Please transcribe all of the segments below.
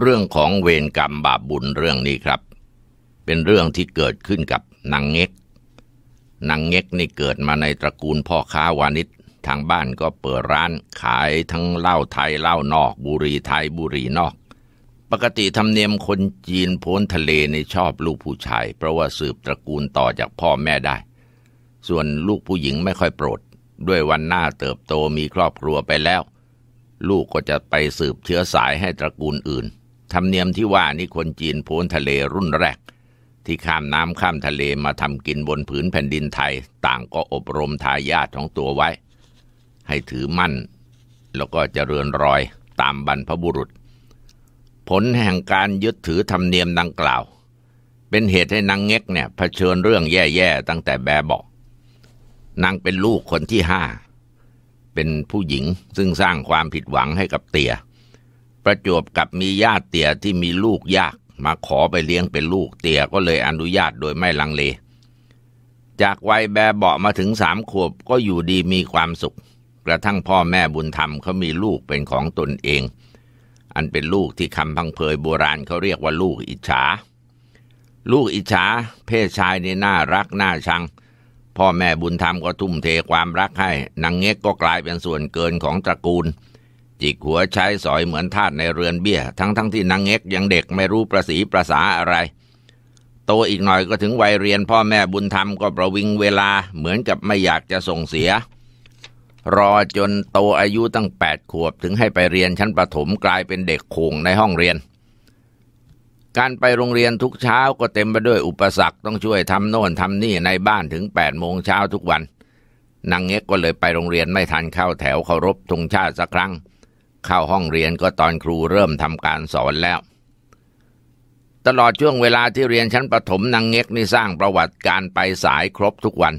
เรื่องของเวรกรรมบาปบุญเรื่องนี้ครับ เป็นเรื่องที่เกิดขึ้นกับนางเง็กนางเง็กนี่เกิดมาในตระกูลพ่อค้าวานิช ทางบ้านก็เปิดร้านขายทั้งเหล้าไทยเหล้านอกบุรีไทยบุรีนอก ปกติธรรมเนียมคนจีนโพ้นทะเลในชอบลูกผู้ชาย เพราะว่าสืบตระกูลต่อจากพ่อแม่ได้ ส่วนลูกผู้หญิงไม่ค่อยโปรด ด้วยวันหน้าเติบโตมีครอบครัวไปแล้ว ลูกก็จะไปสืบเชื้อสายให้ตระกูลอื่นธรรมเนียมที่ว่านี่คนจีนพ้นทะเลรุ่นแรก ที่ข้ามน้ำข้ามทะเลมาทำกินบนผืนแผ่นดินไทย ต่างก็อบรมทายาทของตัวไว้ ให้ถือมั่นแล้วก็จเจริญรอยตามบรรพบุรุษ ผลแห่งการยึดถือธรรมเนียมดังกล่าว เป็นเหตุให้นางเง็กเนี่ยเผชิญเรื่องแย่ๆตั้งแต่แบบบอก นางเป็นลูกคนที่ห้าเป็นผู้หญิงซึ่งสร้างความผิดหวังให้กับเตี่ยประจวบกับมีญาติเตี่ยที่มีลูกยาก มาขอไปเลี้ยงเป็นลูกเตี่ยก็เลยอนุญาตโดยไม่ลังเล จากวัยแบเบาะมาถึงสามขวบก็อยู่ดีมีความสุข กระทั่งพ่อแม่บุญธรรมเขามีลูกเป็นของตนเอง อันเป็นลูกที่คำพังเพยโบราณเขาเรียกว่าลูกอิจฉา ลูกอิจฉาเพศชายในน่ารักน่าชัง พ่อแม่บุญธรรมก็ทุ่มเทความรักให้นางเง็กก็กลายเป็นส่วนเกินของตระกูลจิกหัวใช้สอยเหมือนทาสในเรือนเบี้ยทั้งทั้งที่นางเอ็กยังเด็กไม่รู้ประสีประษาอะไร โตอีกหน่อยก็ถึงวัยเรียนพ่อแม่บุญธรรมก็ประวิงเวลาเหมือนกับไม่อยากจะส่งเสีย รอจนโตอายุตั้งแปดขวบถึงให้ไปเรียนชั้นประถมกลายเป็นเด็กโขงในห้องเรียน การไปโรงเรียนทุกเช้าก็เต็มไปด้วยอุปสรรคต้องช่วยทำโน่นทำนี่ในบ้านถึงแปดโมงเช้าทุกวันนางเง็กก็เลยไปโรงเรียนไม่ทันเข้าแถวเคารพธงชาติสักครั้งเข้าห้องเรียนก็ตอนครูเริ่มทำการสอนแล้ว ตลอดช่วงเวลาที่เรียนชั้นประถมนางเง็กนี่สร้างประวัติการไปสายครบทุกวัน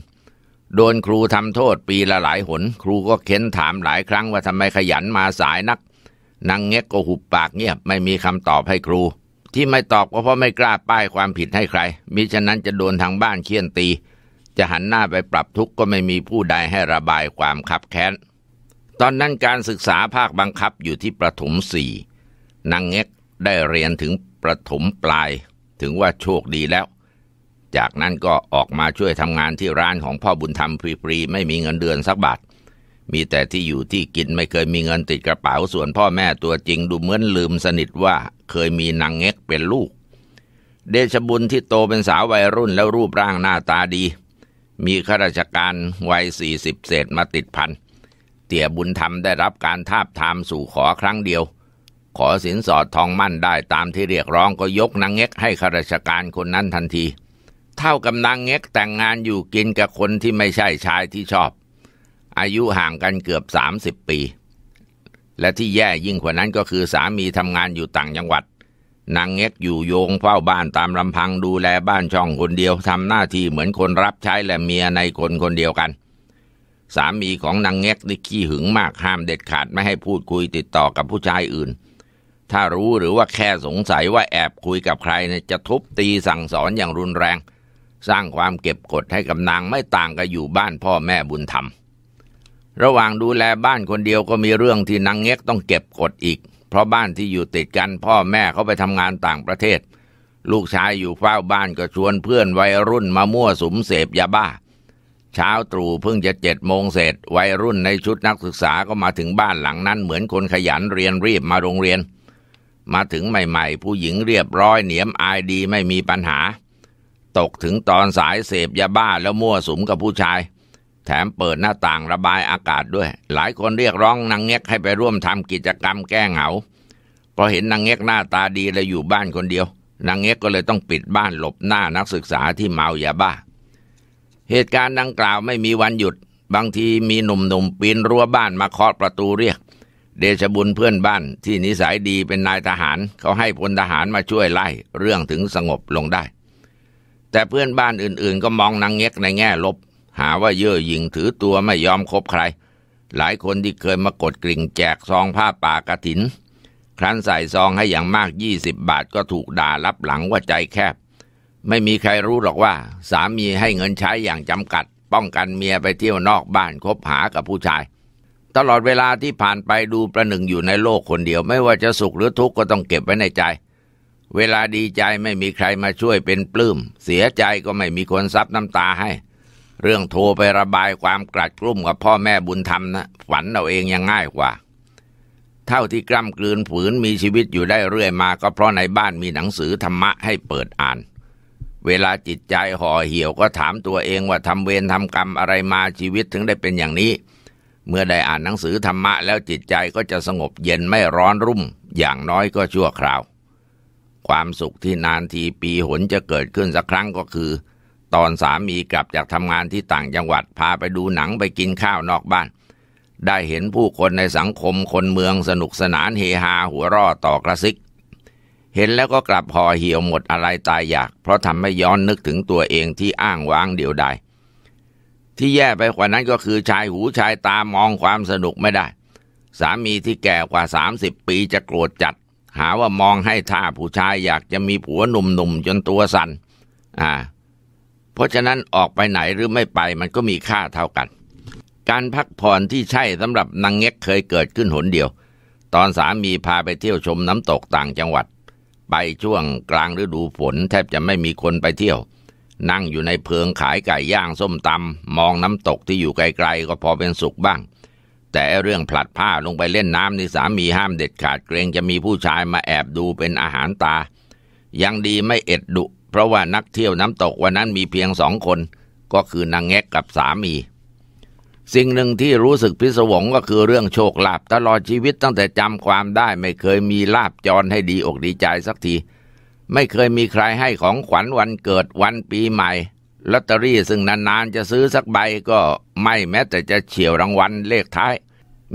โดนครูทำโทษปีละหลายหน ครูก็เค้นถามหลายครั้ง ว่าทำไมขยันมาสายนักนางเง็กก็หุบปากเงียบไม่มีคำตอบให้ครู ที่ไม่ตอบก็เพราะไม่กล้าป้ายความผิดให้ใครมิฉะนั้นจะโดนทางบ้านเคี่ยนตี จะหันหน้าไปปรับทุกข์ก็ไม่มีผู้ใดให้ระบายความขับแค้นตอนนั้นการศึกษาภาคบังคับอยู่ที่ประถมสี่นางเง็กได้เรียนถึงประถมปลาย ถึงว่าโชคดีแล้ว จากนั้นก็ออกมาช่วยทำงานที่ร้านของพ่อบุญธรรมฟรีๆไม่มีเงินเดือนสักบาทมีแต่ที่อยู่ที่กินไม่เคยมีเงินติดกระเป๋า ส่วนพ่อแม่ตัวจริงดูเหมือนลืมสนิทว่าเคยมีนางเง็กเป็นลูก เดชบุญที่โตเป็นสาววัยรุ่นแล้วรูปร่างหน้าตาดี มีข้าราชการวัยสี่สิบเศษมาติดพันธเตี่ยบุญธรรมได้รับการทาบทามสู่ขอครั้งเดียว ขอสินสอดทองมั่นได้ตามที่เรียกร้องก็ยกนางเง็กให้ข้าราชการคนนั้นทันที เท่ากับนางเง็กแต่งงานอยู่กินกับคนที่ไม่ใช่ชายที่ชอบ อายุห่างกันเกือบสสามิบปี และที่แย่ยิ่งกว่านั้นก็คือสามีทำงานอยู่ต่างจังหวัดนางเง็กอยู่โยงเฝ้าบ้านตามลำพังดูแลบ้านช่องคนเดียวทำหน้าที่เหมือนคนรับใช้และเมียในคนคนเดียวกันสามีของนางแง็กนี่ขี้หึงมากห้ามเด็ดขาดไม่ให้พูดคุยติดต่อกับผู้ชายอื่น ถ้ารู้หรือว่าแค่สงสัยว่าแอบคุยกับใครเนี่ยจะทุบตีสั่งสอนอย่างรุนแรง สร้างความเก็บกดให้กับนางไม่ต่างกับอยู่บ้านพ่อแม่บุญธรรม ระหว่างดูแลบ้านคนเดียวก็มีเรื่องที่นางเง็กต้องเก็บกดอีก เพราะบ้านที่อยู่ติดกันพ่อแม่เขาไปทำงานต่างประเทศ ลูกชายอยู่เฝ้าบ้านก็ชวนเพื่อนวัยรุ่นมามั่วสุมเสพยาบ้าเช้าตรู่เพิ่งจะเจ็ดโมงเสร็จวัยรุ่นในชุดนักศึกษาก็มาถึงบ้านหลังนั้น เหมือนคนขยันเรียนรีบมาโรงเรียน มาถึงใหม่ ๆ ผู้หญิงเรียบร้อยเหนียมอายดี ไม่มีปัญหา ตกถึงตอนสายเสพยาบ้าแล้วมั่วสุมกับผู้ชาย แถมเปิดหน้าต่างระบายอากาศด้วย หลายคนเรียกร้องนางเง็กให้ไปร่วมทำกิจกรรมแก้เหงาพอเห็นนางเง็กหน้าตาดีและอยู่บ้านคนเดียวนางเง็กก็เลยต้องปิดบ้านหลบหน้านักศึกษาที่เมายาบ้าเหตุการณ์ดังกล่าวไม่มีวันหยุด บางทีมีหนุ่มๆปีนรั้วบ้านมาเคาะประตูเรียก เดชบุญเพื่อนบ้านที่นิสัยดีเป็นนายทหาร เขาให้พลทหารมาช่วยไล่เรื่องถึงสงบลงได้ แต่เพื่อนบ้านอื่นๆ ก็มองนางเง็กในแง่ลบ หาว่าเย่อหยิ่งถือตัวไม่ยอมคบใคร หลายคนที่เคยมากดกริ่งแจกซองผ้าป่ากระถินครั้นใส่ซองให้อย่างมากยี่สิบบาทก็ถูกด่ารับหลังว่าใจแคบไม่มีใครรู้หรอกว่า สามีให้เงินใช้อย่างจำกัด ป้องกันเมียไปเที่ยวนอกบ้านคบหากับผู้ชาย ตลอดเวลาที่ผ่านไปดูประหนึ่งอยู่ในโลกคนเดียว ไม่ว่าจะสุขหรือทุกข์ก็ต้องเก็บไว้ในใจ เวลาดีใจไม่มีใครมาช่วยเป็นปลื้มเสียใจก็ไม่มีคนซับน้ำตาให้ เรื่องโทรไประบายความกลัดกลุ้มกับพ่อแม่บุญธรรมนะฝันเอาเองยังง่ายกว่า เท่าที่กล้ำกลืนฝืนมีชีวิตอยู่ได้เรื่อยมาก็เพราะในบ้านมีหนังสือธรรมะให้เปิดอ่านเวลาจิตใจห่อเหี่ยวก็ถามตัวเองว่าทำเวรทำกรรมอะไรมาชีวิตถึงได้เป็นอย่างนี้ เมื่อได้อ่านหนังสือธรรมะแล้วจิตใจก็จะสงบเย็นไม่ร้อนรุ่ม อย่างน้อยก็ชั่วคราว ความสุขที่นานทีปีหนจะเกิดขึ้นสักครั้งก็คือ ตอนสามีกลับจากทำงานที่ต่างจังหวัดพาไปดูหนังไปกินข้าวนอกบ้าน ได้เห็นผู้คนในสังคมคนเมืองสนุกสนานเฮฮาหัวร่อต่อกระซิกเห็นแล้วก็กลับห่อเหี่ยวหมดอะไรตายอยาก เพราะทำให้ย้อนนึกถึงตัวเองที่อ้างว้างเดียวดายที่แย่ไปกว่านั้นก็คือชายหูชายตามองความสนุกไม่ได้ สามีที่แก่กว่า 30 ปีจะโกรธจัด หาว่ามองให้ท่าผู้ชายอยากจะมีผัวหนุ่มๆจนตัวสัน่น อ่า เพราะฉะนั้นออกไปไหนหรือไม่ไปมันก็มีค่าเท่ากัน การพักผ่อนที่ใช่สำหรับนางเง็กเคยเกิดขึ้นหนเดียว ตอนสามีพาไปเที่ยวชมน้ำตกต่างจังหวัดไปช่วงกลางฤดูฝนแทบจะไม่มีคนไปเที่ยว นั่งอยู่ในเพิงขายไก่ย่างส้มตำมองน้ำตกที่อยู่ไกลๆก็พอเป็นสุขบ้าง แต่เรื่องผลัดผ้าลงไปเล่นน้ำนี่สามีห้ามเด็ดขาดเกรงจะมีผู้ชายมาแอบดูเป็นอาหารตา ยังดีไม่เอ็ดดุเพราะว่านักเที่ยวน้ำตกวันนั้นมีเพียงสองคน ก็คือนางแงกกับสามีสิ่งหนึ่งที่รู้สึกพิศวงก็คือเรื่องโชคลาภตลอดชีวิตตั้งแต่จำความได้ไม่เคยมีลาบจรให้ดีอกดีใจสักที ไม่เคยมีใครให้ของขวัญวันเกิดวันปีใหม่ลอตเตอรี่ซึ่งนานๆ จะซื้อสักใบก็ไม่แม้แต่จะเฉียวรางวัลเลขท้าย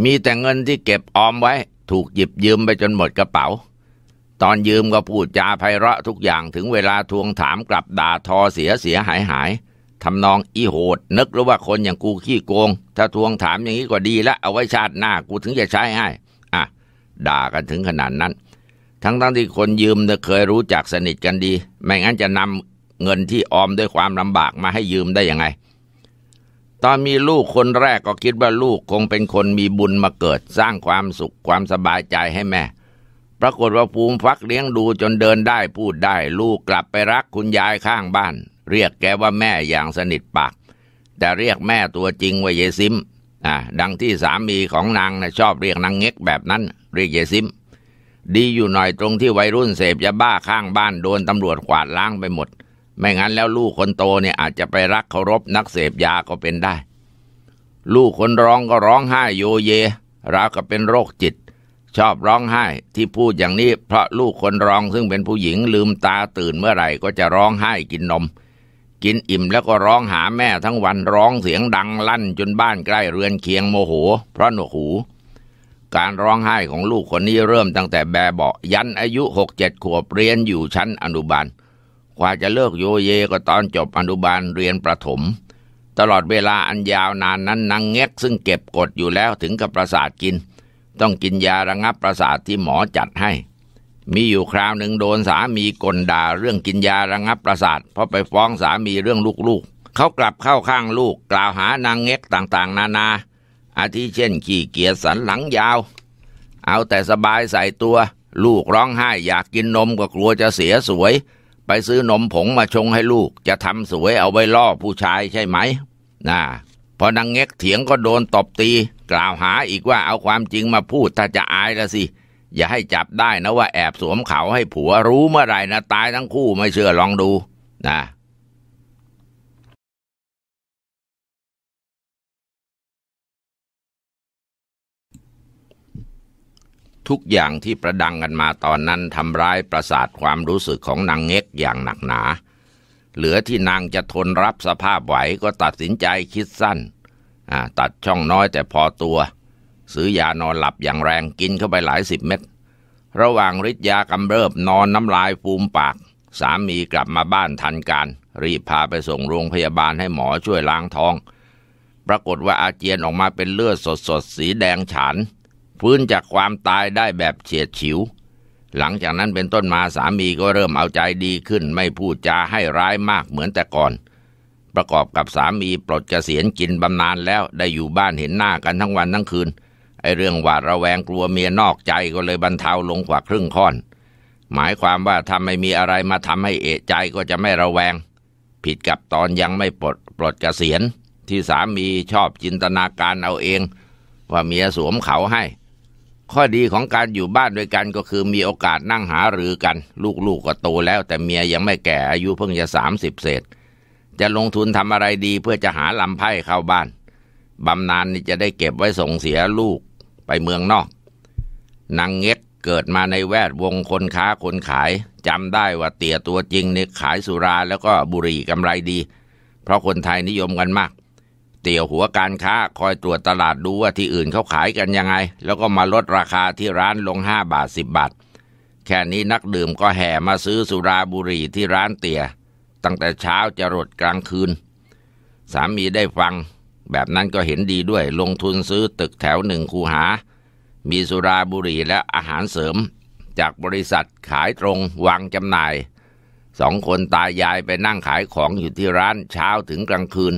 มีแต่เงินที่เก็บออมไว้ถูกหยิบยืมไปจนหมดกระเป๋า ตอนยืมก็พูดจาไพเราะทุกอย่างถึงเวลาทวงถามกลับด่าทอเสียเสียหายหายหายทำนองอีโหดนึกหรือว่าคนอย่างกูขี้โกง ถ้าทวงถามอย่างนี้ก็ดีละเอาไว้ชาติหน้ากูถึงจะใช้ให้อ่ะด่ากันถึงขนาดนั้น ทั้งทั้งที่คนยืมเนี่ยเคยรู้จักสนิทกันดี ไม่งั้นจะนำเงินที่ออมด้วยความลำบากมาให้ยืมได้ยังไง ตอนมีลูกคนแรกก็คิดว่าลูกคงเป็นคนมีบุญมาเกิดสร้างความสุขความสบายใจให้แม่ ปรากฏว่าภูมิฟักเลี้ยงดูจนเดินได้พูดได้ ลูกกลับไปรักคุณยายข้างบ้านเรียกแกว่าแม่อย่างสนิทปาก แต่เรียกแม่ตัวจริง ว่าเยซิมอ่าดังที่สามีของนางนะชอบเรียกนางเง็กแบบนั้น เรียกเยซิม ดีอยู่หน่อยตรงที่วัยรุ่นเสพยาบ้าข้างบ้านโดนตำรวจขวาดล้างไปหมดไม่งั้นแล้วลูกคนโตเนี่ยอาจจะไปรักเคารพนักเสพยาก็เป็นได้ ลูกคนร้องก็ร้องไห้โยเยราวกับเป็นโรคจิต ชอบร้องไห้ที่พูดอย่างนี้ เพราะลูกคนร้องซึ่งเป็นผู้หญิงลืมตาตื่นเมื่อไหร่ก็จะร้องไห้กินนมกินอิ่มแล้วก็ร้องหาแม่ทั้งวันร้องเสียงดังลั่นจนบ้านใกล้เรือนเคียงโมโห เพราะหนวกหู การร้องไห้ของลูกคนนี้เริ่มตั้งแต่แบเบายันอายุหกเจ็ดขวบเรียนอยู่ชั้นอนุบาลกว่าจะเลิกโยเยก็ตอนจบอนุบาลเรียนประถม ตลอดเวลาอันยาวนานนั้นนางเง็กซึ่งเก็บกดอยู่แล้วถึงกับประสาทกิน ต้องกินยาระงับประสาทที่หมอจัดให้มีอยู่คราวหนึ่งโดนสามีกลด่าเรื่องกินยาระงับประสาทเพราะไปฟ้องสามีเรื่องลูกๆเขากลับเข้าข้างลูกกล่าวหานางเง็กต่างๆ นานาอาทิเช่น ขี่เกียจสันหลังยาว เอาแต่สบายใส่ตัวลูกร้องไห้อยากกินนมก็กลัวจะเสียสวย ไปซื้อนมผงมาชงให้ลูกจะทำสวยเอาไว้ล่อผู้ชายใช่ไหม น่าพอนางเง็กเถียงก็โดนตบตีกล่าวหาอีกว่าเอาความจริงมาพูดถ้าจะอายละสิอย่าให้จับได้นะว่าแอบสวมเขาให้ผัวรู้เมื่อไรนะตายทั้งคู่ไม่เชื่อลองดู นะ ทุกอย่างที่ประดังกันมาตอนนั้นทำร้ายประสาทความรู้สึกของนางเง็กอย่างหนักหนา เหลือที่นางจะทนรับสภาพไหวก็ตัดสินใจคิดสั้นตัดช่องน้อยแต่พอตัวซื้อยานอนหลับอย่างแรงกินเข้าไปหลายสิบเม็ด ระหว่างฤทธิ์ยากำเริบนอนน้ำลายฟูมปาก สามีกลับมาบ้านทันการ รีบพาไปส่งโรงพยาบาลให้หมอช่วยล้างท้อง ปรากฏว่าอาเจียนออกมาเป็นเลือดสดๆสีแดงฉานฟื้นจากความตายได้แบบเฉียดฉิว หลังจากนั้นเป็นต้นมาสามีก็เริ่มเอาใจดีขึ้น ไม่พูดจาให้ร้ายมากเหมือนแต่ก่อน ประกอบกับสามีปลดเกษียณกินบำนาญแล้วได้อยู่บ้านเห็นหน้ากันทั้งวันทั้งคืนไอเรื่องหวาดระแวงกลัวเมียนอกใจก็เลยบรรเทาลงกว่าครึ่งค่อน หมายความว่าถ้าไม่มีอะไรมาทำให้เอะใจก็จะไม่ระแวง ผิดกับตอนยังไม่ปลดปลดเกษียณที่สามีชอบจินตนาการเอาเอง ว่าเมียสวมเขาให้ ข้อดีของการอยู่บ้านด้วยกันก็คือมีโอกาสนั่งหาหรือกัน ลูกๆกก็โตแล้วแต่เมียยังไม่แก่อายุเพิ่งจะสามสิบเศษ จะลงทุนทำอะไรดีเพื่อจะหาลำไพ่เข้าบ้านบำนาญนี่จะได้เก็บไว้ส่งเสียลูกไปเมืองนอก นางเง็กเกิดมาในแวดวงคนค้าคนขายจำได้ว่าเตี่ยตัวจริงเนี่ยขายสุราแล้วก็บุหรี่กำไรดี เพราะคนไทยนิยมกันมาก เตี่ยวหัวการค้าคอยตรวจตลาดดูว่าที่อื่นเขาขายกันยังไง แล้วก็มาลดราคาที่ร้านลงห้าบาทิบบาท แค่นี้นักดื่มก็แห่มาซื้อสุราบุหรี่ที่ร้านเตี่ยตั้งแต่เช้าจะรดกลางคืน สามีได้ฟังแบบนั้นก็เห็นดีด้วยลงทุนซื้อตึกแถวหนึ่งคูหา มีสุราบุหรี่และอาหารเสริม จากบริษัทขายตรงวางจำหน่าย สองคนตายายไปนั่งขายของอยู่ที่ร้านเช้าถึงกลางคืน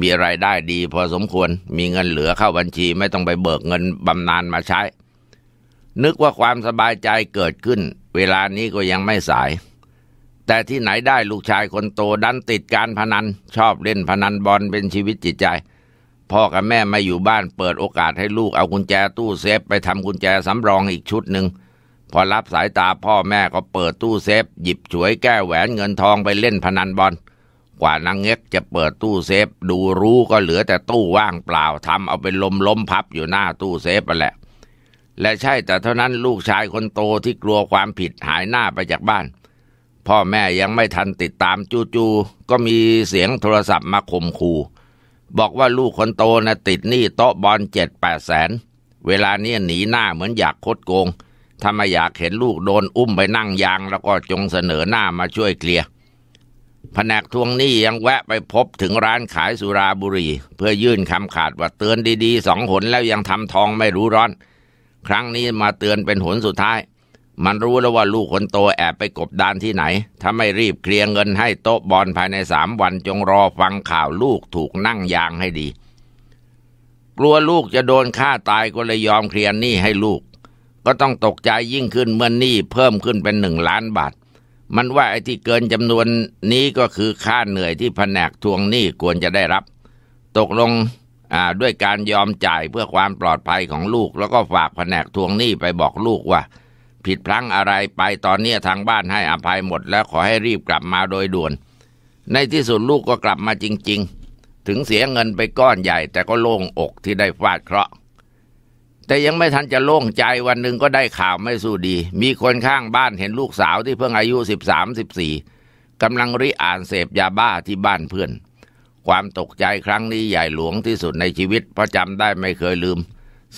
มีไรายได้ดีพอสมควร มีเงินเหลือเข้าบัญชีไม่ต้องไปเบิกเงินบำนาญมาใช้ นึกว่าความสบายใจเกิดขึ้นเวลานี้ก็ยังไม่สาย แต่ที่ไหนได้ลูกชายคนโตดันติดการพนัน ชอบเล่นพนันบอลเป็นชีวิตจิตใจพ่อกับแม่ไม่อยู่บ้านเปิดโอกาสให้ลูกเอากุญแจตู้เซฟไปทำกุญแจสำรองอีกชุดหนึ่งพอรับสายตาพ่อแม่ก็เปิดตู้เซฟหยิบฉวยแก้แหวนเงินทองไปเล่นพนันบอล กว่านางเง็กจะเปิดตู้เซฟดูรู้ก็เหลือแต่ตู้ว่างเปล่าทำเอาเป็นลมล้มพับอยู่หน้าตู้เซฟไปแหละและใช่แต่เท่านั้นลูกชายคนโตที่กลัวความผิดหายหน้าไปจากบ้าน พ่อแม่ยังไม่ทันติดตามจูจ่ๆก็มีเสียงโทรศัพท์มาข่มขู่บอกว่าลูกคนโตนะติดหนี้โต๊ะบอลเจ็ดแปดแสน เวลาเนี้หนีหน้าเหมือนอยากคดโกงถ้าไม่อยากเห็นลูกโดนอุ้มไปนั่งยางแล้วก็จงเสนอหน้ามาช่วยเคลียร์แผนกทวงหนี้ยังแวะไปพบถึงร้านขายสุราบุรีเพื่อยื่นคำขาดว่าเตือนดีๆ สองหนแล้วยังทำทองไม่รู้ร้อน ครั้งนี้มาเตือนเป็นหนสุดท้ายมันรู้แล้วว่าลูกคนโตแอบไปกบดานที่ไหนถ้าไม่รีบเคลียร์เงินให้โต๊ะบอลภายในสามวัน จงรอฟังข่าวลูกถูกนั่งยางให้ดี กลัวลูกจะโดนฆ่าตายก็เลยยอมเคลียร์หนี้ให้ลูก ก็ต้องตกใจยิ่งขึ้นเมื่อหนี้เพิ่มขึ้นเป็นหนึ่งล้านบาท มันว่าไอ้ที่เกินจำนวนนี้ก็คือค่าเหนื่อยที่แผนกทวงหนี้ควรจะได้รับ ตกลงด้วยการยอมจ่ายเพื่อความปลอดภัยของลูกแล้วก็ฝากแผนกทวงหนี้ไปบอกลูกว่าผิดพลั้งอะไรไปตอนนี้ทางบ้านให้อภัยหมดแล้วขอให้รีบกลับมาโดยด่วน ในที่สุดลูกก็กลับมาจริงๆ ถึงเสียเงินไปก้อนใหญ่แต่ก็โล่งอกที่ได้ฟาดเคราะห์แต่ยังไม่ทันจะโล่งใจวันหนึ่งก็ได้ข่าวไม่สู้ดี มีคนข้างบ้านเห็นลูกสาวที่เพิ่งอายุ 13-14กำลังริอ่านเสพยาบ้าที่บ้านเพื่อน ความตกใจครั้งนี้ใหญ่หลวงที่สุดในชีวิตเพราะจำได้ไม่เคยลืม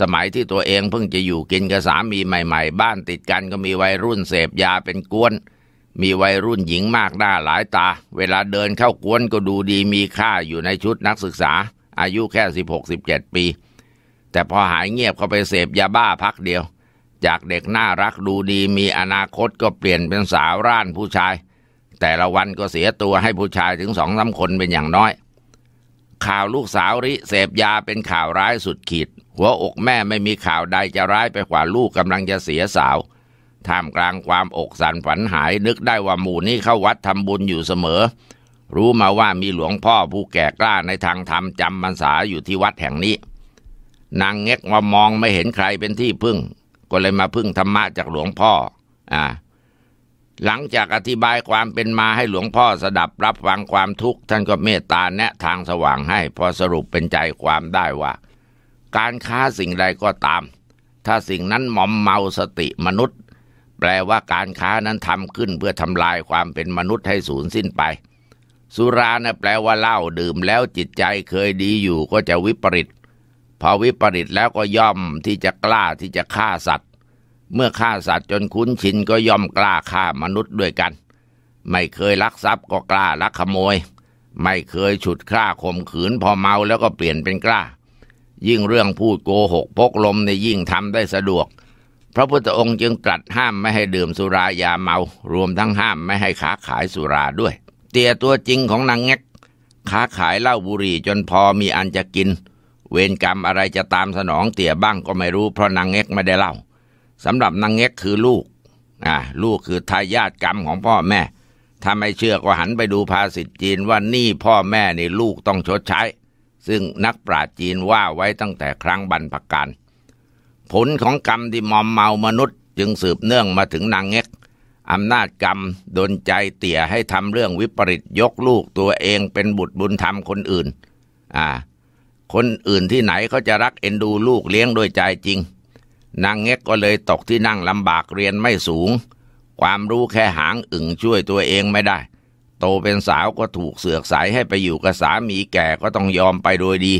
สมัยที่ตัวเองเพิ่งจะอยู่กินกับสามีใหม่ๆ บ้านติดกันก็มีวัยรุ่นเสพยาเป็นกวน มีวัยรุ่นหญิงมากหน้าหลายตา เวลาเดินเข้ากวนก็ดูดีมีค่าอยู่ในชุดนักศึกษา อายุแค่สสิิบบหกเจ็ดปี แต่พอหายเงียบเขาไปเสพยาบ้าพักเดียว จากเด็กน่ารักดูดีมีอนาคตก็เปลี่ยนเป็นสาวร่านผู้ชาย แต่ละวันก็เสียตัวให้ผู้ชายถึงสองสาคนเป็นอย่างน้อยข่าวลูกสาวริเสพยาเป็นข่าวร้ายสุดขีดหัวอกแม่ไม่มีข่าวใดจะร้ายไปกว่าลูกกำลังจะเสียสาวท่ามกลางความอกสันฝันหายนึกได้ว่าหมู่นี้เข้าวัดทำบุญอยู่เสมอ รู้มาว่ามีหลวงพ่อผู้แก่กล้าในทางธรรมจำพรรษาอยู่ที่วัดแห่งนี้นางเง็กมามองไม่เห็นใครเป็นที่พึ่ง ก็เลยมาพึ่งธรรมะจากหลวงพ่อ อ่าหลังจากอธิบายความเป็นมาให้หลวงพ่อสดับรับฟังความทุกข์ท่านก็เมตตาแนะทางสว่างให้ พอสรุปเป็นใจความได้ว่า การค้าสิ่งใดก็ตาม ถ้าสิ่งนั้นหมอมเมาสติมนุษย์ แปลว่าการค้านั้นทำขึ้นเพื่อทำลายความเป็นมนุษย์ให้สูญสิ้นไป สุรานะแปลว่าเหล้าดื่มแล้วจิตใจเคยดีอยู่ก็จะวิปริตพอวิปริตแล้วก็ย่อมที่จะกล้าที่จะฆ่าสัตว์เมื่อฆ่าสัตว์จนคุ้นชินก็ย่อมกล้าฆ่ามนุษย์ด้วยกัน ไม่เคยลักทรัพย์ก็กล้าลักขโมย ไม่เคยฉุดฆ่าข่มขืนพอเมาแล้วก็เปลี่ยนเป็นกล้า ยิ่งเรื่องพูดโกหกพกลมในยิ่งทำได้สะดวก พระพุทธองค์จึงตรัสห้ามไม่ให้ดื่มสุรายาเมา รวมทั้งห้ามไม่ให้ค้าขายสุราด้วย เตียตัวจริงของนางแงกค้าขายเหล้าบุหรี่จนพอมีอันจะกิน เวรกรรมอะไรจะตามสนองเตี่ยบ้างก็ไม่รู้เพราะนางเง็กไม่ได้เล่าสำหรับนางเง็กคือลูก อ่า ลูกคือทายาทกรรมของพ่อแม่ ถ้าไม่เชื่อก็หันไปดูภาษิตจีนว่านี่พ่อแม่นี่ลูกต้องชดใช้ ซึ่งนักปราชญ์จีนว่าไว้ตั้งแต่ครั้งบรรพกาลผลของกรรมที่มอมเมามนุษย์จึงสืบเนื่องมาถึงนางเง็กอำนาจกรรมดนใจเตี่ยให้ทำเรื่องวิปริตยกลูกตัวเองเป็นบุตรบุญธรรมคนอื่น อ่า คนอื่นที่ไหนเขาจะรักเอ็นดูลูกเลี้ยงด้วยใจจริงนางเง็กก็เลยตกที่นั่งลำบากเรียนไม่สูง ความรู้แค่หางอึ่งช่วยตัวเองไม่ได้ โตเป็นสาวก็ถูกเสือกสายให้ไปอยู่กับสามีแก่ก็ต้องยอมไปโดยดี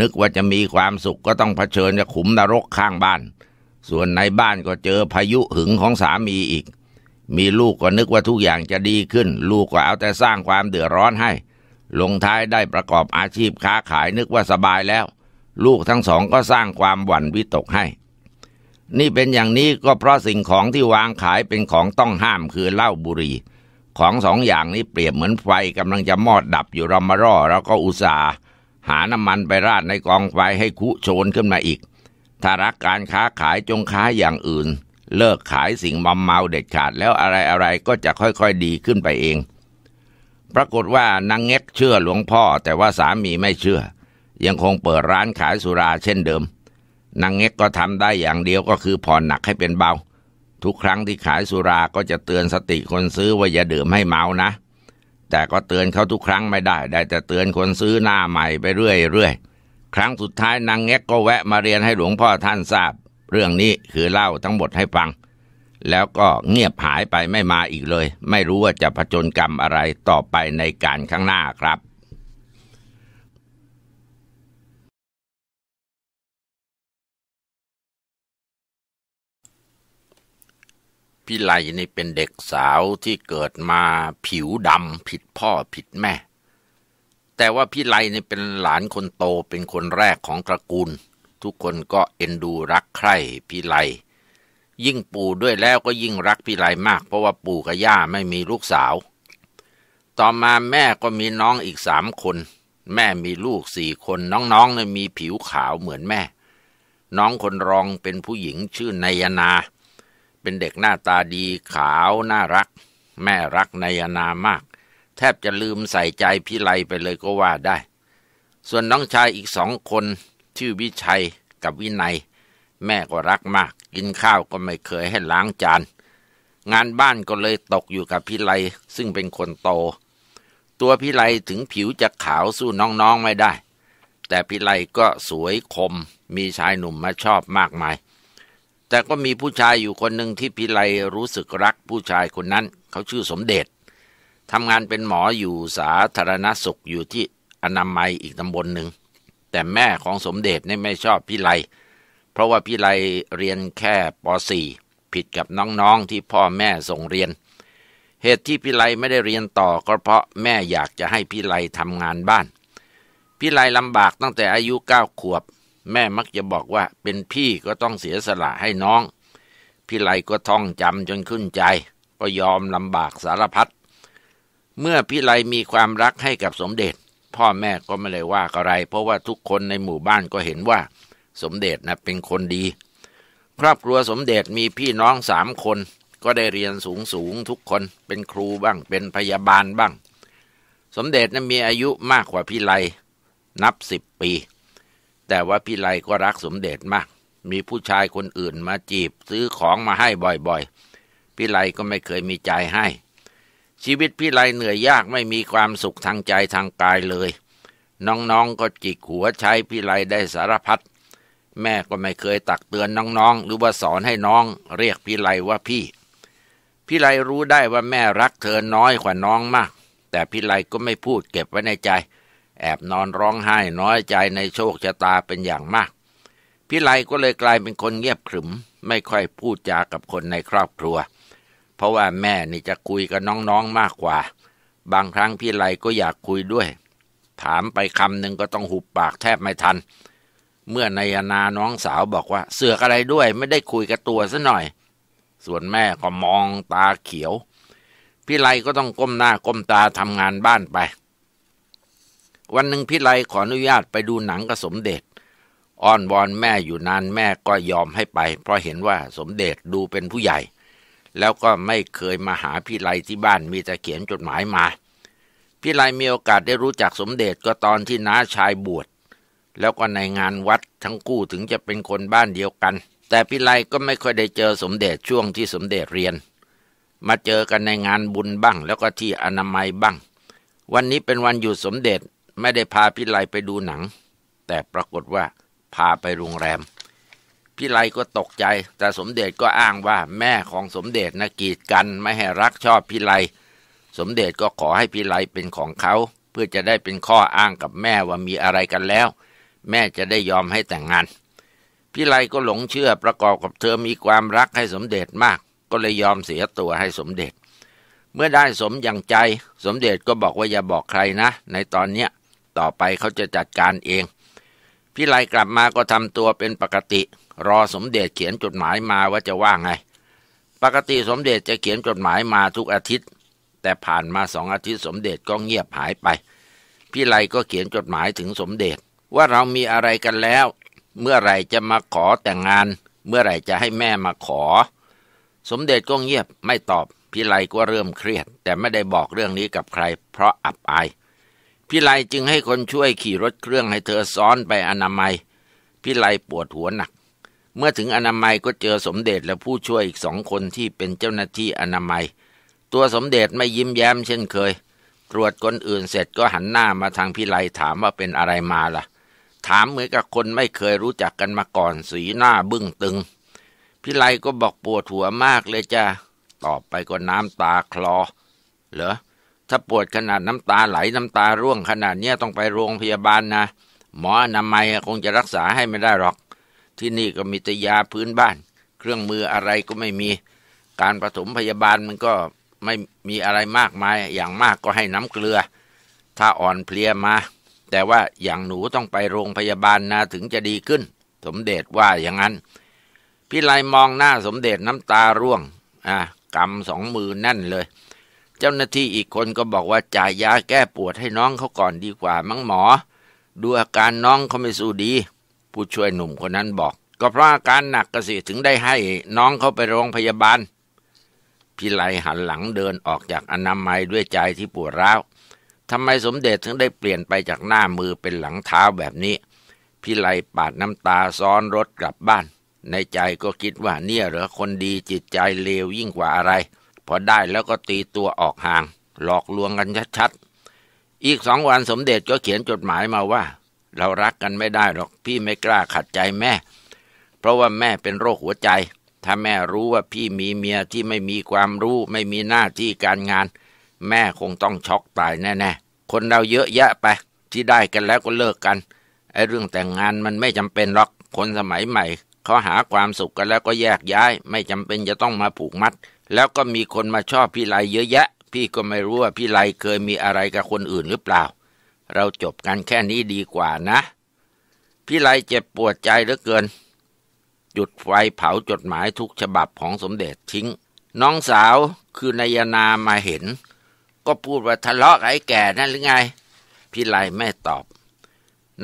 นึกว่าจะมีความสุขก็ต้องเผชิญกับขุมนรกข้างบ้าน ส่วนในบ้านก็เจอพายุหึงของสามีอีก มีลูกก็นึกว่าทุกอย่างจะดีขึ้น ลูกก็เอาแต่สร้างความเดือดร้อนให้ ลงท้ายได้ประกอบอาชีพค้าขายนึกว่าสบายแล้ว ลูกทั้งสองก็สร้างความหวั่นวิตกให้นี่เป็นอย่างนี้ก็เพราะสิ่งของที่วางขายเป็นของต้องห้ามคือเหล้าบุหรี่ ของสองอย่างนี้เปรียบเหมือนไฟกำลังจะมอดดับอยู่รามาร่อแล้วก็อุตส่าห์หาน้ำมันไปราดในกองไฟให้คุโชนขึ้นมาอีกถ้ารักการค้าขายจงค้าอย่างอื่น เลิกขายสิ่งมอมเมาเด็ดขาดแล้วอะไรอะไรก็จะค่อยๆดีขึ้นไปเอง ปรากฏว่านางเง็กเชื่อหลวงพ่อแต่ว่าสามีไม่เชื่อ ยังคงเปิดร้านขายสุราเช่นเดิมนางเง็กก็ทำได้อย่างเดียวก็คือผ่อนหนักให้เป็นเบา ทุกครั้งที่ขายสุราก็จะเตือนสติคนซื้อว่าอย่าดื่มให้เมานะ แต่ก็เตือนเขาทุกครั้งไม่ได้ ได้ แต่เตือนคนซื้อหน้าใหม่ไปเรื่อย ๆ ครั้งสุดท้ายนางเง็กก็แวะมาเรียนให้หลวงพ่อท่านทราบ เรื่องนี้คือเล่าทั้งหมดให้ฟัง แล้วก็เงียบหายไปไม่มาอีกเลย ไม่รู้ว่าจะผจญกรรมอะไรต่อไปในการข้างหน้าครับพิไลนี่เป็นเด็กสาวที่เกิดมาผิวดำผิดพ่อผิดแม่ แต่ว่าพิไลนี่เป็นหลานคนโตเป็นคนแรกของตระกูล ทุกคนก็เอ็นดูรักใคร่พิไลยิ่งปู่ด้วยแล้วก็ยิ่งรักพิไลมากเพราะว่าปู่กับย่าไม่มีลูกสาว ต่อมาแม่ก็มีน้องอีกสามคน แม่มีลูกสี่คนน้องๆเนี่ยมีผิวขาวเหมือนแม่ น้องคนรองเป็นผู้หญิงชื่อนายนาเป็นเด็กหน้าตาดีขาวน่ารัก แม่รักนายนามาก แทบจะลืมใส่ใจพี่ไลไปเลยก็ว่าได้ ส่วนน้องชายอีกสองคนชื่อวิชัยกับวินัย แม่ก็รักมาก กินข้าวก็ไม่เคยให้ล้างจาน งานบ้านก็เลยตกอยู่กับพี่ไล ซึ่งเป็นคนโต ตัวพี่ไลถึงผิวจะขาวสู้น้องๆไม่ได้ แต่พี่ไลก็สวยคมมีชายหนุ่มมาชอบมากมายแต่ก็มีผู้ชายอยู่คนหนึ่งที่พิไลรู้สึกรักผู้ชายคนนั้นเขาชื่อสมเด็จทำงานเป็นหมออยู่สาธารณสุขอยู่ที่อนามัยอีกตำบลหนึ่งแต่แม่ของสมเด็จนี่ไม่ชอบพิไลเพราะว่าพิไลเรียนแค่ป .4 ผิดกับน้องๆที่พ่อแม่ส่งเรียน เหตุที่พิไลไม่ได้เรียนต่อก็เพราะแม่อยากจะให้พิไลทำงานบ้าน พิไลลำบากตั้งแต่อายุเก้าขวบแม่มักจะบอกว่าเป็นพี่ก็ต้องเสียสละให้น้อง พี่ไหลก็ท่องจำจนขึ้นใจ ก็ยอมลำบากสารพัด เมื่อพี่ไหลมีความรักให้กับสมเด็จ พ่อแม่ก็ไม่ได้ว่าอะไร เพราะว่าทุกคนในหมู่บ้านก็เห็นว่า สมเด็จนะเป็นคนดี ครอบครัวสมเด็จมีพี่น้องสามคน ก็ได้เรียนสูงสูงทุกคนเป็นครูบ้างเป็นพยาบาลบ้าง สมเด็จนะมีอายุมากกว่าพี่ไลนับสิบปีแต่ว่าพี่ไลก็รักสมเด็จมาก มีผู้ชายคนอื่นมาจีบซื้อของมาให้บ่อยๆ พี่ไลก็ไม่เคยมีใจให้ ชีวิตพี่ไลเหนื่อยยากไม่มีความสุขทางใจทางกายเลย น้องๆก็จิกหัวใช้พี่ไลได้สารพัดแม่ก็ไม่เคยตักเตือนน้องๆ หรือว่าสอนให้น้อง เรียกพี่ไลว่าพี่ พี่ไลรู้ได้ว่าแม่รักเธอน้อยกว่าน้องมาก แต่พี่ไลก็ไม่พูดเก็บไว้ในใจเแอบนอนร้องไห้น้อยใจในโชคชะตาเป็นอย่างมาก พี่ไลก็เลยกลายเป็นคนเงียบขรึม ไม่ค่อยพูดจากับคนในครอบครัว เพราะว่าแม่นี่จะคุยกับน้องๆมากกว่า บางครั้งพี่ไลก็อยากคุยด้วย ถามไปคำหนึ่งก็ต้องหุบปากแทบไม่ทัน เมื่อนายนาน้องสาวบอกว่าเสือกอะไรด้วยไม่ได้คุยกับตัวซะหน่อย ส่วนแม่ก็มองตาเขียวพี่ไลก็ต้องก้มหน้าก้มตาทำงานบ้านไปวันหนึ่งพี่ไลขออนุญาตไปดูหนังกับสมเด็จอ้อนวอนแม่อยู่นานแม่ก็ยอมให้ไป เพราะเห็นว่าสมเด็จดูเป็นผู้ใหญ่ แล้วก็ไม่เคยมาหาพี่ไลที่บ้านมีแต่เขียนจดหมายมาพี่ไลมีโอกาสได้รู้จักสมเด็จก็ตอนที่น้าชายบวชแล้วก็ในงานวัดทั้งคู่ถึงจะเป็นคนบ้านเดียวกัน แต่พี่ไลก็ไม่ค่อยได้เจอสมเด็จช่วงที่สมเด็จเรียน มาเจอกันในงานบุญบ้าง แล้วก็ที่อนามัยบ้าง วันนี้เป็นวันหยุดสมเด็จไม่ได้พาพี่ไลไปดูหนัง แต่ปรากฏว่า พาไปโรงแรมพี่ไลก็ตกใจ แต่สมเด็จก็อ้างว่าแม่ของสมเด็จนะกีดกันไม่ให้รักชอบพี่ไลสมเด็จก็ขอให้พี่ไลเป็นของเขาเพื่อจะได้เป็นข้ออ้างกับแม่ว่ามีอะไรกันแล้ว แม่จะได้ยอมให้แต่งงานพี่ไลก็หลงเชื่อประกอบกับเธอมีความรักให้สมเด็จมากก็เลยยอมเสียตัวให้สมเด็จ เมื่อได้สมอย่างใจ สมเด็จก็บอกว่าอย่าบอกใครนะ ในตอนเนี้ยต่อไปเขาจะจัดการเองพี่ไลกลับมาก็ทำตัวเป็นปกติ รอสมเด็จเขียนจดหมายมาว่าจะว่าไง ปกติสมเด็จจะเขียนจดหมายมาทุกอาทิตย์ แต่ผ่านมาสองอาทิตย์สมเด็จก็เงียบหายไปพี่ไลก็เขียนจดหมายถึงสมเด็จ ว่าเรามีอะไรกันแล้ว เมื่อไหร่จะมาขอแต่งงาน เมื่อไหร่จะให้แม่มาขอ สมเด็จก็เงียบไม่ตอบพี่ไลก็เริ่มเครียดแต่ไม่ได้บอกเรื่องนี้กับใคร เพราะอับอายพี่ไลจึงให้คนช่วยขี่รถเครื่องให้เธอซ้อนไปอนามัยพี่ไลปวดหัวหนัก เมื่อถึงอนามัยก็เจอสมเด็จและผู้ช่วยอีกสองคนที่เป็นเจ้าหน้าที่อนามัย ตัวสมเด็จไม่ยิ้มแย้ม เช่นเคย ตรวจคนอื่นเสร็จก็หันหน้ามาทางพี่ไลถามว่าเป็นอะไรมาล่ะ ถามเหมือนกับคนไม่เคยรู้จักกันมาก่อนสีหน้าบึ้งตึงพี่ไลก็บอกปวดหัวมากเลยจ้าตอบไปก็น้ำตาคลอ เหรอถ้าปวดขนาดน้ำตาไหลน้ำตาร่วงขนาดเนี้ยต้องไปโรงพยาบาลนะ หมออนามัยคงจะรักษาให้ไม่ได้หรอก ที่นี่ก็มีแต่ยาพื้นบ้าน เครื่องมืออะไรก็ไม่มี การปฐมพยาบาลมันก็ไม่มีอะไรมากมายอย่างมากก็ให้น้ำเกลือ ถ้าอ่อนเพลียมา แต่ว่าอย่างหนูต้องไปโรงพยาบาลนะ ถึงจะดีขึ้น สมเด็จว่าอย่างนั้นพี่ไลมองหน้าสมเด็จน้ำตาร่วงอ่ะกำสองมือแน่นเลยเจ้าหน้าที่อีกคนก็บอกว่าจ่ายยาแก้ปวดให้น้องเขาก่อนดีกว่ามั้งหมอ ดูอาการน้องเขาไม่สู้ดี ผู้ช่วยหนุ่มคนนั้นบอก ก็เพราะอาการหนักกระสีถึงได้ให้น้องเขาไปโรงพยาบาลพี่ไหลหันหลังเดินออกจากอนามัยด้วยใจที่ปวดร้าว ทำไมสมเด็จถึงได้เปลี่ยนไปจากหน้ามือเป็นหลังเท้าแบบนี้พี่ไหลปาดน้ำตาซ้อนรถกลับบ้าน ในใจก็คิดว่าเนี่ยเหรอคนดีจิตใจเลวยิ่งกว่าอะไรพอได้แล้วก็ตีตัวออกห่าง หลอกลวงกันชัดๆ อีกสองวันสมเด็จก็เขียนจดหมายมาว่า เรารักกันไม่ได้หรอกพี่ไม่กล้าขัดใจแม่ เพราะว่าแม่เป็นโรคหัวใจ ถ้าแม่รู้ว่าพี่มีเมียที่ไม่มีความรู้ไม่มีหน้าที่การงาน แม่คงต้องช็อกตายแน่ๆคนเราเยอะแยะไปที่ได้กันแล้วก็เลิกกันไอ้เรื่องแต่งงานมันไม่จำเป็นหรอกคนสมัยใหม่เขาหาความสุขกันแล้วก็แยกย้าย ไม่จำเป็นจะต้องมาผูกมัดแล้วก็มีคนมาชอบพี่ไลเยอะแยะ พี่ก็ไม่รู้ว่าพี่ไลเคยมีอะไรกับคนอื่นหรือเปล่า เราจบกันแค่นี้ดีกว่านะ พี่ไลเจ็บปวดใจเหลือเกิน จุดไฟเผาจดหมายทุกฉบับของสมเด็จทิ้ง น้องสาวคือนายนามาเห็น ก็พูดว่าทะเลาะไอ้แก่นั่นหรือไง พี่ไลไม่ตอบ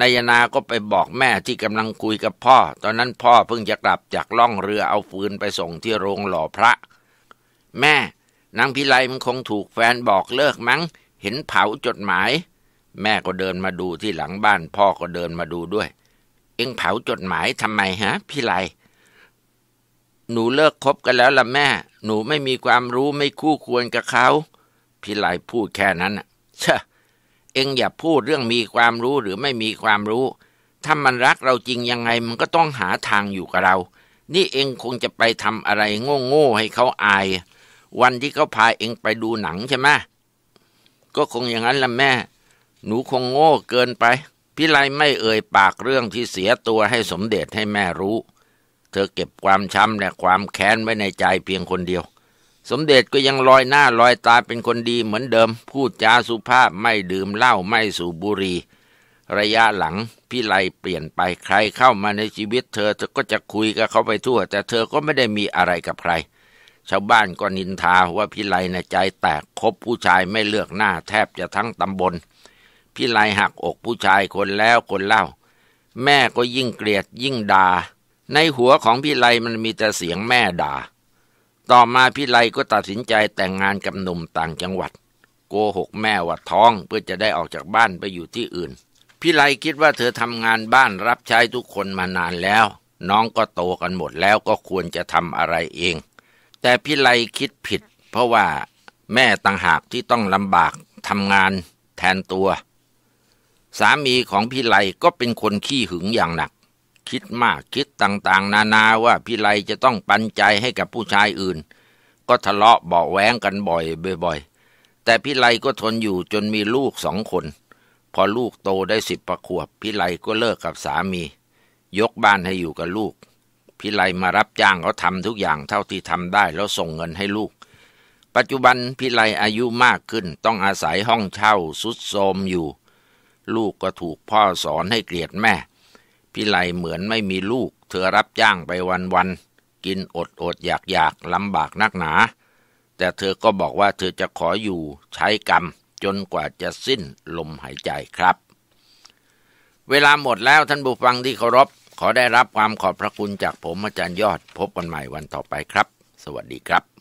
นายนา ก็ไปบอกแม่ที่กำลังคุยกับพ่อ ตอนนั้นพ่อเพิ่งจะกลับจากล่องเรือเอาฟืนไปส่งที่โรงหล่อพระแม่ นางพิไลมันคงถูกแฟนบอกเลิกมั้ง เห็นเผาจดหมาย แม่ก็เดินมาดูที่หลังบ้านพ่อก็เดินมาดูด้วยเอ็งเผาจดหมายทำไมฮะ พิไลหนูเลิกคบกันแล้วล่ะแม่ หนูไม่มีความรู้ไม่คู่ควรกับเขา พิไลพูดแค่นั้นเชะเอ็งอย่าพูดเรื่องมีความรู้หรือไม่มีความรู้ ถ้ามันรักเราจริงยังไงมันก็ต้องหาทางอยู่กับเรา นี่เอ็งคงจะไปทำอะไรโง่ๆให้เขาอายวันที่เขาพาเองไปดูหนังใช่ไหมก็คงอย่างนั้นละแม่ หนูคงโง่เกินไปพี่ไลไม่เอ่ยปากเรื่องที่เสียตัวให้สมเด็จให้แม่รู้ เธอเก็บความช้ำและความแค้นไว้ในใจเพียงคนเดียว สมเด็จก็ยังลอยหน้าลอยตาเป็นคนดีเหมือนเดิม พูดจาสุภาพไม่ดื่มเหล้าไม่สูบบุหรี่ระยะหลังพี่ไลเปลี่ยนไปใครเข้ามาในชีวิต เธอเธอก็จะคุยกับเขาไปทั่ว แต่เธอก็ไม่ได้มีอะไรกับใครชาวบ้านก็นินทาว่าพี่ไลในใจแตกคบผู้ชายไม่เลือกหน้าแทบจะทั้งตำบลพี่ไลหักอกผู้ชายคนแล้วคนเล่า แม่ก็ยิ่งเกลียดยิ่งดา่าในหัวของพี่ไลมันมีแต่เสียงแม่ด่า ต่อมาพี่ไลก็ตัดสินใจแต่งงานกับหนุ่มต่างจังหวัด โกหกแม่ว่าท้องเพื่อจะได้ออกจากบ้านไปอยู่ที่อื่นพี่ไลคิดว่าเธอทำงานบ้านรับใช้ทุกคนมานานแล้ว น้องก็โตกันหมดแล้วก็ควรจะทำอะไรเองแต่พี่ไลคิดผิดเพราะว่าแม่ต่างหากที่ต้องลำบากทำงานแทนตัว สามีของพี่ไลก็เป็นคนขี้หึงอย่างหนัก คิดมากคิดต่างๆนานาว่าพี่ไลจะต้องปันใจให้กับผู้ชายอื่น ก็ทะเลาะเบาแหวงกันบ่อยบ่อยๆ แต่พี่ไลก็ทนอยู่จนมีลูกสองคน พอลูกโตได้สิบประขวบพี่ไลก็เลิกกับสามี ยกบ้านให้อยู่กับลูกพิไลมารับจ้างเขาทำทุกอย่างเท่าที่ทำได้แล้วส่งเงินให้ลูก ปัจจุบันพิไลอายุมากขึ้นต้องอาศัยห้องเช่าสุดโทมอยู่ ลูกก็ถูกพ่อสอนให้เกลียดแม่ พิไลเหมือนไม่มีลูกเธอรับจ้างไปวันวัน กินอดอดอยากอยากลำบากนักหนา แต่เธอก็บอกว่าเธอจะขออยู่ใช้กรรม จนกว่าจะสิ้นลมหายใจครับ เวลาหมดแล้วท่านบุฟังที่เคารพขอได้รับความขอบพระคุณจากผมอาจารย์ยอด พบกันใหม่วันต่อไปครับ สวัสดีครับ